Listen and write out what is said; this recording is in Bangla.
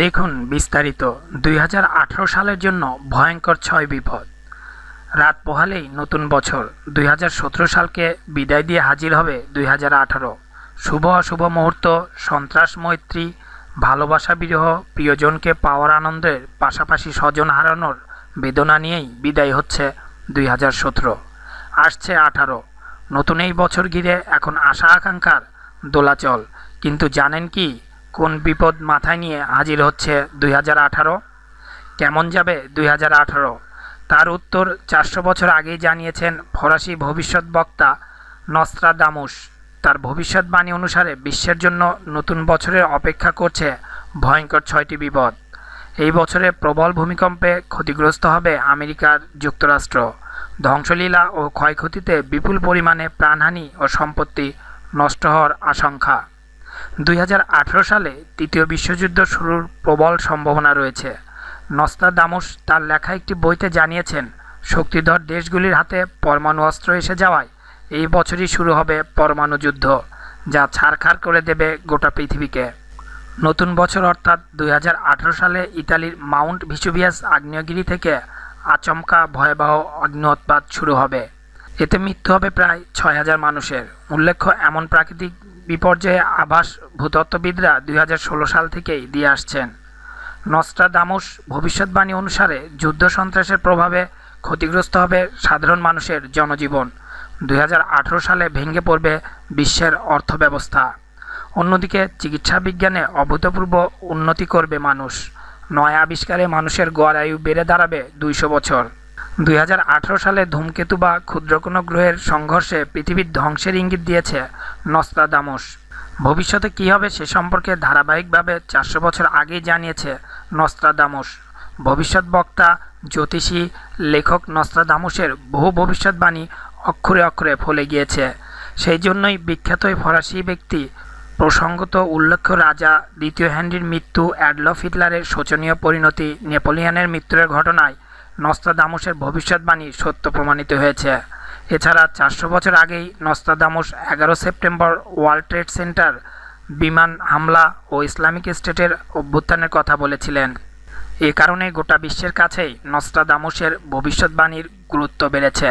দেখুন বিস্তারিত দুই সালের জন্য ভয়ঙ্কর ছয় বিপদ রাত পোহালেই নতুন বছর দুই সালকে বিদায় দিয়ে হাজির হবে দুই শুভ অশুভ মুহূর্ত সন্ত্রাস মৈত্রী ভালোবাসা বিরহ প্রিয়জনকে পাওয়ার আনন্দের পাশাপাশি স্বজন হারানোর বেদনা নিয়েই বিদায় হচ্ছে দুই আসছে আঠারো নতুন এই বছর ঘিরে এখন আশা আকাঙ্ক্ষার দোলাচল কিন্তু জানেন কি কোন বিপদ মাথায় নিয়ে হাজির হচ্ছে দুই কেমন যাবে দুই তার উত্তর চারশো বছর আগেই জানিয়েছেন ফরাসি ভবিষ্যৎ বক্তা নস্ত্রাদামুস তার ভবিষ্যৎবাণী অনুসারে বিশ্বের জন্য নতুন বছরের অপেক্ষা করছে ভয়ঙ্কর ছয়টি বিপদ এই বছরে প্রবল ভূমিকম্পে ক্ষতিগ্রস্ত হবে আমেরিকার যুক্তরাষ্ট্র ধ্বংসলীলা ও ক্ষয়ক্ষতিতে বিপুল পরিমাণে প্রাণহানি ও সম্পত্তি নষ্ট হওয়ার আশঙ্কা দুই সালে তৃতীয় বিশ্বযুদ্ধ শুরুর প্রবল সম্ভাবনা রয়েছে নস্তাদামুস তার লেখা একটি বইতে জানিয়েছেন শক্তিধর দেশগুলির হাতে পরমাণু অস্ত্র এসে যাওয়ায় এই বছরই শুরু হবে পরমাণু যুদ্ধ যা ছাড়খাড় করে দেবে গোটা পৃথিবীকে নতুন বছর অর্থাৎ দুই সালে ইতালির মাউন্ট ভিসুভিয়াস আগ্নেয়গিরি থেকে আচমকা ভয়াবহ অগ্ন্যোৎপাত শুরু হবে এতে মৃত্যু হবে প্রায় ছয় হাজার মানুষের উল্লেখ্য এমন প্রাকৃতিক বিপর্যয়ে আভাস ভূতত্ত্ববিদরা দুই সাল থেকেই দিয়ে আসছেন নস্ট্রাদামুস ভবিষ্যৎবাণী অনুসারে যুদ্ধ সন্ত্রাসের প্রভাবে ক্ষতিগ্রস্ত হবে সাধারণ মানুষের জনজীবন দুই সালে ভেঙে পড়বে বিশ্বের অর্থব্যবস্থা অন্যদিকে চিকিৎসা বিজ্ঞানে অভূতপূর্ব উন্নতি করবে মানুষ নয় আবিষ্কারে মানুষের গড় আয়ু বেড়ে দাঁড়াবে দুইশো বছর দুই সালে ধূমকেতু বা ক্ষুদ্র কোনো গ্রহের সংঘর্ষে পৃথিবীর ধ্বংসের ইঙ্গিত দিয়েছে নস্তাদামস ভবিষ্যতে কী হবে সে সম্পর্কে ধারাবাহিকভাবে চারশো বছর আগেই জানিয়েছে নস্তাদামস ভবিষ্যৎ বক্তা জ্যোতিষী লেখক নস্তাদামসের বহু ভবিষ্যৎবাণী অক্ষরে অক্ষরে ফলে গিয়েছে সেই জন্যই বিখ্যাত ফরাসি ব্যক্তি প্রসঙ্গত উল্লেখ্য রাজা দ্বিতীয় হ্যান্ডির মৃত্যু অ্যাডলফ হিটলারের শোচনীয় পরিণতি নেপোলিয়ানের মৃত্যুর ঘটনায় নস্তাদামসের ভবিষ্যৎবাণী সত্য প্রমাণিত হয়েছে এছাড়া চারশো বছর আগেই নস্তাদামস এগারো সেপ্টেম্বর ওয়ার্ল্ড ট্রেড সেন্টার বিমান হামলা ও ইসলামিক স্টেটের অভ্যুত্থানের কথা বলেছিলেন এ কারণে গোটা বিশ্বের কাছেই নস্তাদামসের ভবিষ্যৎবাণীর গুরুত্ব বেড়েছে